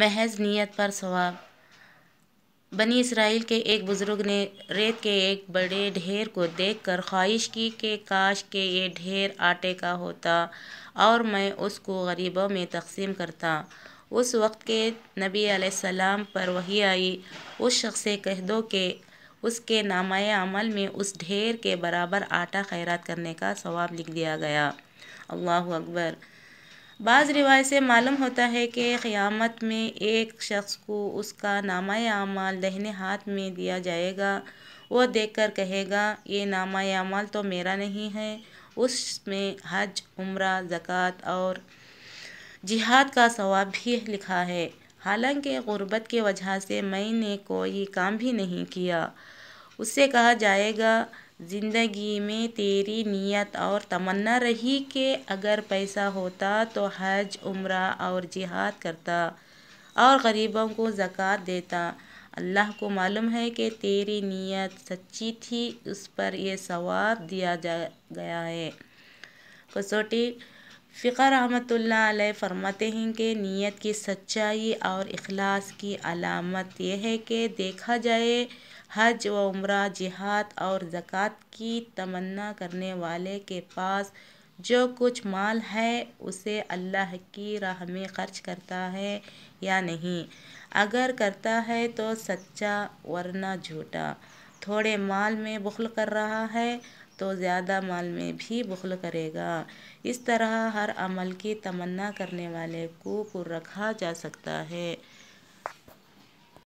महज नीयत पर सवाब बनी इसराइल के एक बुज़ुर्ग ने रेत के एक बड़े ढेर को देखकर ख्वाहिश की कि काश के ये ढेर आटे का होता और मैं उसको गरीबों में तकसीम करता उस वक्त के नबी आसमाम पर वही आई उस शख्स से कह दो कि उसके नामाय अमल में उस ढेर के बराबर आटा खैरात करने का सवाब लिख दिया गया अल्लाह अकबर बाज़ रिवायत से मालूम होता है कि क़ियामत में एक शख़्स को उसका नामा अमाल दहने हाथ में दिया जाएगा वो देखकर कहेगा ये नामा अमाल तो मेरा नहीं है उसमें हज उम्र ज़क़़त और जिहाद का सवाब भी लिखा है हालांकि ग़ुरबत की वजह से मैंने कोई काम भी नहीं किया उससे कहा जाएगा ज़िंदगी में तेरी नीयत और तमन्ना रही कि अगर पैसा होता तो हज उम्र और जिहाद करता और गरीबों को ज़क़़त देता अल्लाह को मालूम है कि तेरी नीयत सच्ची थी उस पर यह सवाब दिया जा गया है कसौटी फ़िका रहमत फरमाते हैं कि नीयत की सच्चाई और अखलास की अलामत यह है कि देखा जाए हज व उम्र जिहाद और ज़क़़त की तमन्ना करने वाले के पास जो कुछ माल है उसे अल्लाह की राह में खर्च करता है या नहीं अगर करता है तो सच्चा वरना झूठा थोड़े माल में बुख़्ल कर रहा है तो ज़्यादा माल में भी बखल करेगा इस तरह हर अमल की तमन्ना करने वाले को रखा जा सकता है